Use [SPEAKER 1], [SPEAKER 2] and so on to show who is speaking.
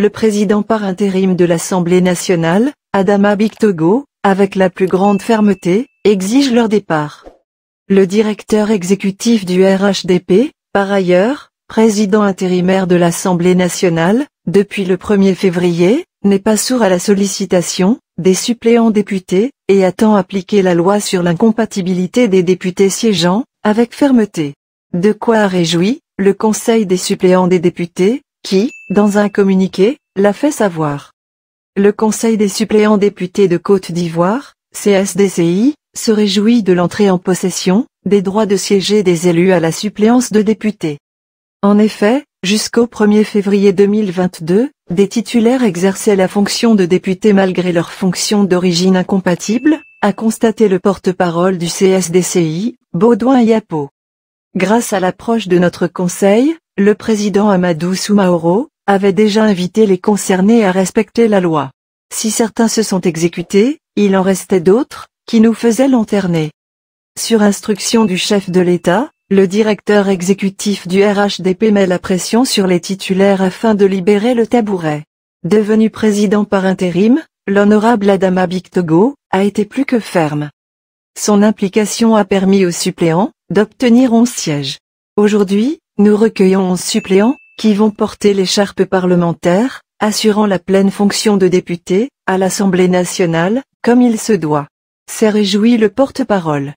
[SPEAKER 1] le président par intérim de l'Assemblée nationale, Adama Bictogo, avec la plus grande fermeté, exige leur départ. Le directeur exécutif du RHDP, par ailleurs, président intérimaire de l'Assemblée nationale, depuis le 1er février, n'est pas sourd à la sollicitation des suppléants députés et attend appliquer la loi sur l'incompatibilité des députés siégeants, avec fermeté. De quoi a réjoui, le Conseil des suppléants des députés, qui, dans un communiqué, l'a fait savoir. Le Conseil des suppléants députés de Côte d'Ivoire, CSDCI, se réjouit de l'entrée en possession des droits de siéger des élus à la suppléance de députés. En effet, jusqu'au 1er février 2022, des titulaires exerçaient la fonction de député malgré leur fonction d'origine incompatible, a constaté le porte-parole du CSDCI, Baudouin Yapo. Grâce à l'approche de notre Conseil, le président Amadou Soumaoro avait déjà invité les concernés à respecter la loi. Si certains se sont exécutés, il en restait d'autres, qui nous faisaient lanterner. Sur instruction du chef de l'État, le directeur exécutif du RHDP met la pression sur les titulaires afin de libérer le tabouret. Devenu président par intérim, l'honorable Adama Bictogo a été plus que ferme. Son implication a permis aux suppléants, d'obtenir onze sièges. Aujourd'hui, nous recueillons onze suppléants, qui vont porter l'écharpe parlementaire, assurant la pleine fonction de député, à l'Assemblée nationale, comme il se doit. C'est réjoui le porte-parole.